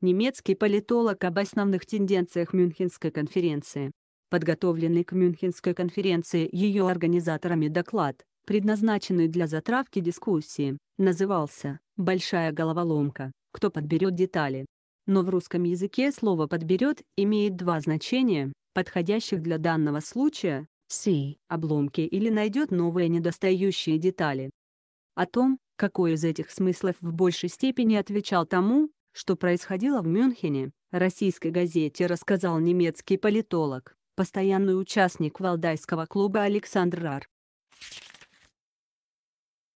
немецкий политолог об основных тенденциях Мюнхенской конференции. Подготовленный к Мюнхенской конференции ее организаторами доклад, предназначенный для затравки дискуссии, назывался «Большая головоломка. Кто подберет детали?». Но в русском языке слово «подберет» имеет два значения, подходящих для данного случая, си, обломки или найдет новые недостающие детали. О том, какой из этих смыслов в большей степени отвечал тому, что происходило в Мюнхене, российской газете рассказал немецкий политолог, постоянный участник Валдайского клуба Александр Рар.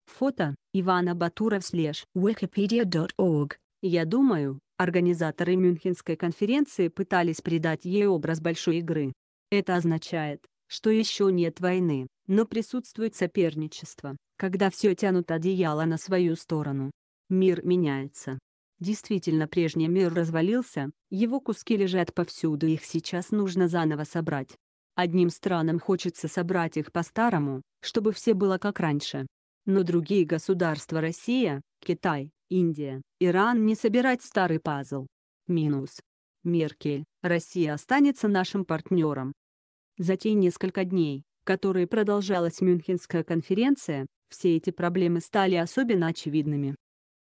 Фото Ивана Батуров слеж wikipedia.org Я думаю, организаторы Мюнхенской конференции пытались придать ей образ большой игры. Это означает, что еще нет войны, но присутствует соперничество, когда все тянут одеяло на свою сторону. Мир меняется, Действительно прежний мир развалился, его куски лежат повсюду их сейчас нужно заново собрать. Одним странам хочется собрать их по-старому, чтобы все было как раньше. Но другие государства Россия, Китай, Индия, Иран не собирать старый пазл. Минус. Меркель, Россия останется нашим партнером. За те несколько дней, которые продолжалась Мюнхенская конференция, все эти проблемы стали особенно очевидными.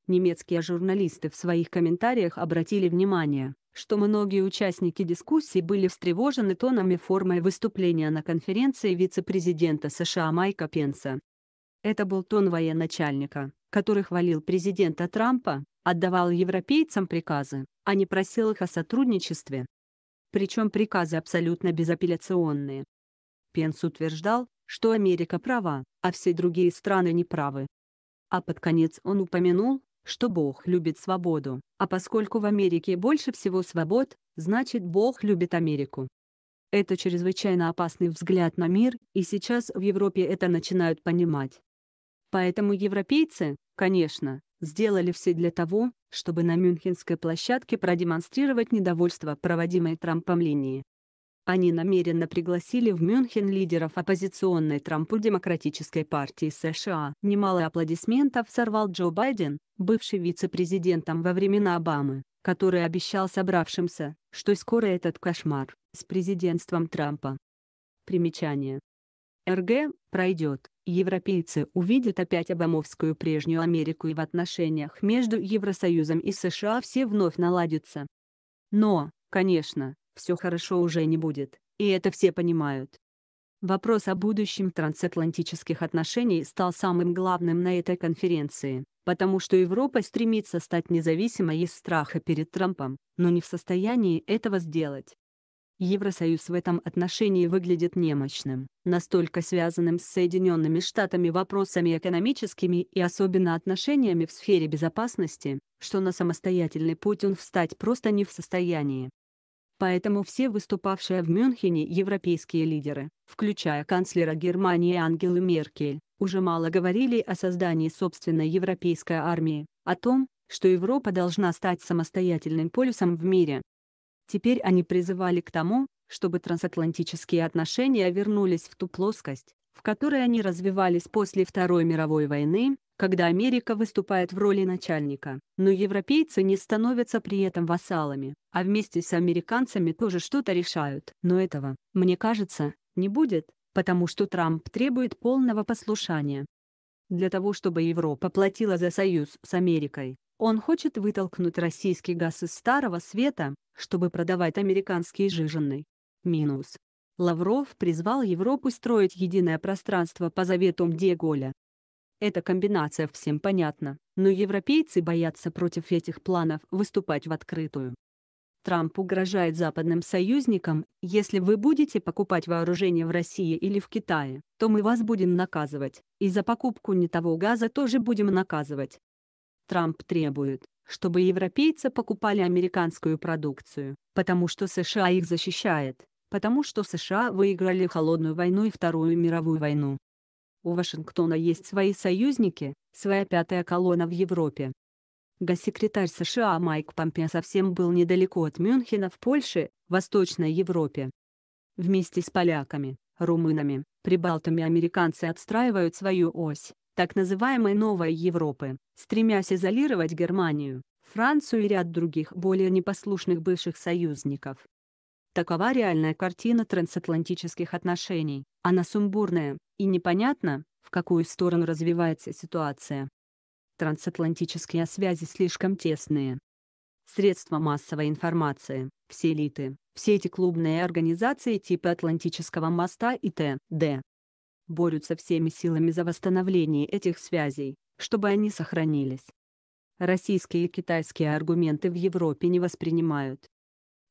Немецкие журналисты в своих комментариях обратили внимание, что многие участники дискуссии были встревожены тоном и формой выступления на конференции вице-президента США Майка Пенса. Это был тон военачальника, который хвалил президента Трампа, отдавал европейцам приказы, а не просил их о сотрудничестве. Причем приказы абсолютно безапелляционные. Пенс утверждал, что Америка права, а все другие страны неправы. А под конец он упомянул, что Бог любит свободу, а поскольку в Америке больше всего свобод, значит Бог любит Америку. Это чрезвычайно опасный взгляд на мир, и сейчас в Европе это начинают понимать. Поэтому европейцы, конечно, сделали все для того, чтобы на Мюнхенской площадке продемонстрировать недовольство проводимой Трампом линии. Они намеренно пригласили в Мюнхен лидеров оппозиционной Трампу Демократической партии США. Немало аплодисментов сорвал Джо Байден, бывший вице-президентом во времена Обамы, который обещал собравшимся, что скоро этот кошмар, с президентством Трампа. Примечание. РГ пройдет, европейцы увидят опять обамовскую прежнюю Америку и в отношениях между Евросоюзом и США все вновь наладятся. Но, конечно, все хорошо уже не будет, и это все понимают. Вопрос о будущем трансатлантических отношений стал самым главным на этой конференции, потому что Европа стремится стать независимой из страха перед Трампом, но не в состоянии этого сделать. Евросоюз в этом отношении выглядит немощным, настолько связанным с Соединенными Штатами вопросами экономическими и особенно отношениями в сфере безопасности, что на самостоятельный путь он встать просто не в состоянии. Поэтому все выступавшие в Мюнхене европейские лидеры, включая канцлера Германии Ангелы Меркель, уже мало говорили о создании собственной европейской армии, о том, что Европа должна стать самостоятельным полюсом в мире. Теперь они призывали к тому, чтобы трансатлантические отношения вернулись в ту плоскость, в которой они развивались после Второй мировой войны, когда Америка выступает в роли начальника. Но европейцы не становятся при этом вассалами, а вместе с американцами тоже что-то решают. Но этого, мне кажется, не будет, потому что Трамп требует полного послушания. Для того чтобы Европа платила за союз с Америкой, он хочет вытолкнуть российский газ из Старого Света, чтобы продавать американский жиженный. Минус. Лавров призвал Европу строить единое пространство по заветам Деголя, эта комбинация всем понятна, но европейцы боятся против этих планов выступать в открытую. Трамп угрожает западным союзникам, если вы будете покупать вооружение в России или в Китае, то мы вас будем наказывать, и за покупку не того газа тоже будем наказывать. Трамп требует, чтобы европейцы покупали американскую продукцию, потому что США их защищает, потому что США выиграли холодную войну и Вторую мировую войну, у Вашингтона есть свои союзники, своя пятая колонна в Европе. Госсекретарь США Майк Помпео совсем был недалеко от Мюнхена в Польше, Восточной Европе. Вместе с поляками, румынами, прибалтами американцы отстраивают свою ось, так называемой «Новой Европы», стремясь изолировать Германию, Францию и ряд других более непослушных бывших союзников. Такова реальная картина трансатлантических отношений. Она сумбурная, и непонятно, в какую сторону развивается ситуация. Трансатлантические связи слишком тесные. Средства массовой информации, все элиты, все эти клубные организации типа Атлантического моста и т.д. борются всеми силами за восстановление этих связей, чтобы они сохранились. Российские и китайские аргументы в Европе не воспринимают.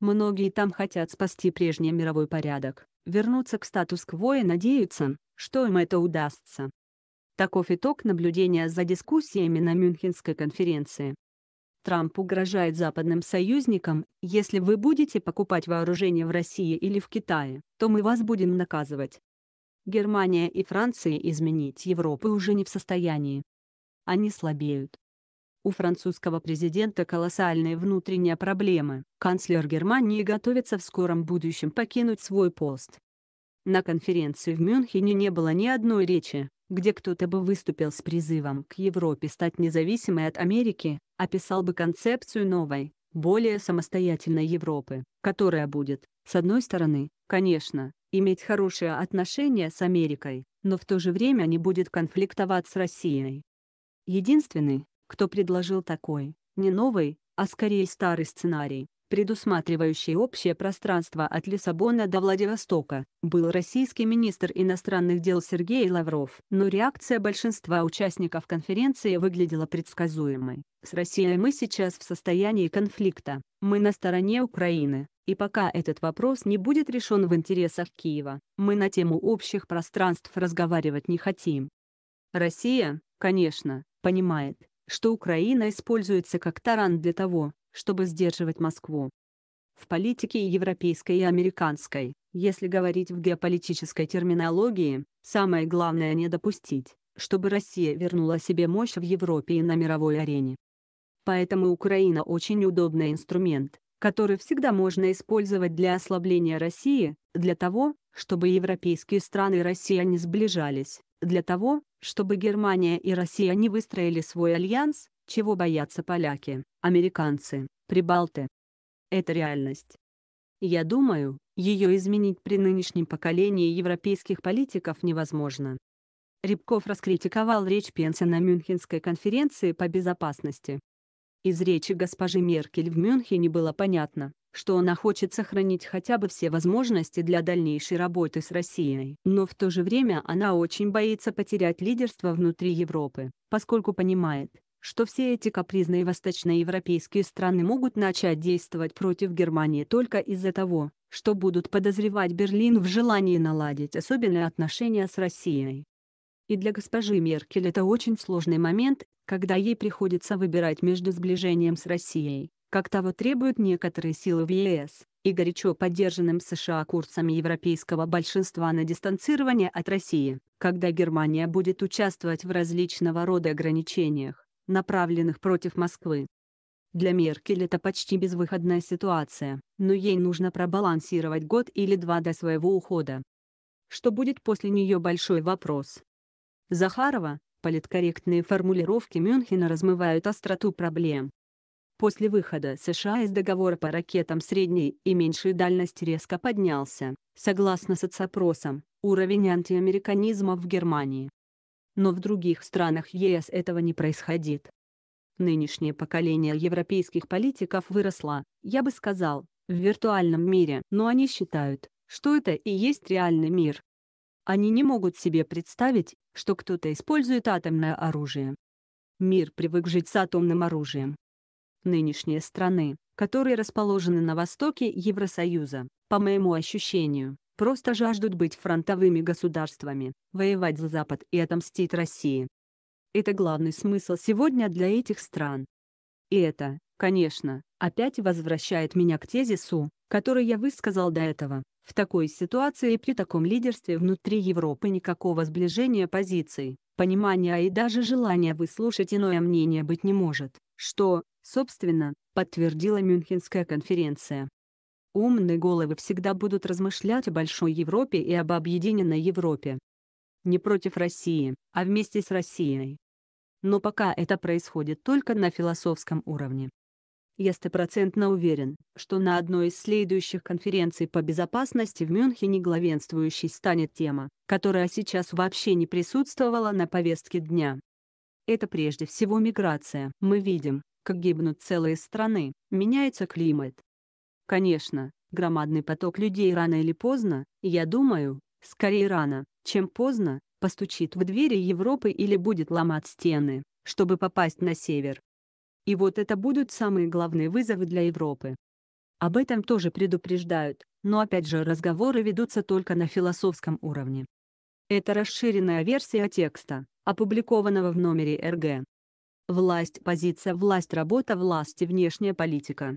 Многие там хотят спасти прежний мировой порядок, вернуться к статус-кво и надеются, что им это удастся. Таков итог наблюдения за дискуссиями на Мюнхенской конференции. Трамп угрожает западным союзникам, если вы будете покупать вооружение в России или в Китае, то мы вас будем наказывать. Германия и Франция изменить Европу уже не в состоянии. Они слабеют. У французского президента колоссальные внутренние проблемы. Канцлер Германии готовится в скором будущем покинуть свой пост. На конференции в Мюнхене не было ни одной речи, где кто-то бы выступил с призывом к Европе стать независимой от Америки, описал бы концепцию новой, более самостоятельной Европы, которая будет, с одной стороны, конечно, иметь хорошие отношения с Америкой, но в то же время не будет конфликтовать с Россией. Единственный, кто предложил такой, не новый, а скорее старый сценарий, предусматривающий общее пространство от Лиссабона до Владивостока, был российский министр иностранных дел Сергей Лавров. Но реакция большинства участников конференции выглядела предсказуемой. С Россией мы сейчас в состоянии конфликта, мы на стороне Украины, и пока этот вопрос не будет решен в интересах Киева, мы на тему общих пространств разговаривать не хотим. Россия, конечно, понимает, что Украина используется как таран для того, чтобы сдерживать Москву. В политике и европейской, и американской, если говорить в геополитической терминологии, самое главное не допустить, чтобы Россия вернула себе мощь в Европе и на мировой арене. Поэтому Украина очень удобный инструмент, который всегда можно использовать для ослабления России, для того, чтобы европейские страны и Россия не сближались, для того, чтобы Германия и Россия не выстроили свой альянс, чего боятся поляки, американцы, прибалты. Это реальность. Я думаю, ее изменить при нынешнем поколении европейских политиков невозможно. Рябков раскритиковал речь Пенса на Мюнхенской конференции по безопасности. Из речи госпожи Меркель в Мюнхене было понятно, что она хочет сохранить хотя бы все возможности для дальнейшей работы с Россией. Но в то же время она очень боится потерять лидерство внутри Европы, поскольку понимает, что все эти капризные восточноевропейские страны могут начать действовать против Германии только из-за того, что будут подозревать Берлин в желании наладить особенные отношения с Россией. И для госпожи Меркель это очень сложный момент, когда ей приходится выбирать между сближением с Россией как того требуют некоторые силы в ЕС, и горячо поддержанным США курсами европейского большинства на дистанцирование от России, когда Германия будет участвовать в различного рода ограничениях, направленных против Москвы. Для Меркель это почти безвыходная ситуация, но ей нужно пробалансировать год или два до своего ухода. Что будет после нее большой вопрос. Захарова, политкорректные формулировки Мюнхена размывают остроту проблем, После выхода США из договора по ракетам средней и меньшей дальности резко поднялся, согласно соцопросам, уровень антиамериканизма в Германии. Но в других странах ЕС этого не происходит. Нынешнее поколение европейских политиков выросло, я бы сказал, в виртуальном мире, но они считают, что это и есть реальный мир. Они не могут себе представить, что кто-то использует атомное оружие. Мир привык жить с атомным оружием нынешние страны, которые расположены на востоке Евросоюза, по моему ощущению, просто жаждут быть фронтовыми государствами, воевать за Запад и отомстить России. Это главный смысл сегодня для этих стран. И это, конечно, опять возвращает меня к тезису, который я высказал до этого. В такой ситуации и при таком лидерстве внутри Европы никакого сближения позиций, понимания и даже желания выслушать иное мнение быть не может, что, Собственно, подтвердила Мюнхенская конференция. Умные головы всегда будут размышлять о Большой Европе и об Объединенной Европе. Не против России, а вместе с Россией. Но пока это происходит только на философском уровне. Я стопроцентно уверен, что на одной из следующих конференций по безопасности в Мюнхене главенствующей станет тема, которая сейчас вообще не присутствовала на повестке дня. Это прежде всего миграция. Мы видим, как гибнут целые страны, меняется климат. Конечно, громадный поток людей рано или поздно, я думаю, скорее рано, чем поздно, постучит в двери Европы или будет ломать стены, чтобы попасть на север. И вот это будут самые главные вызовы для Европы. Об этом тоже предупреждают, но опять же разговоры ведутся только на философском уровне. Это расширенная версия текста, опубликованного в номере РГ. Власть, позиция, власть, работа, власти, внешняя политика.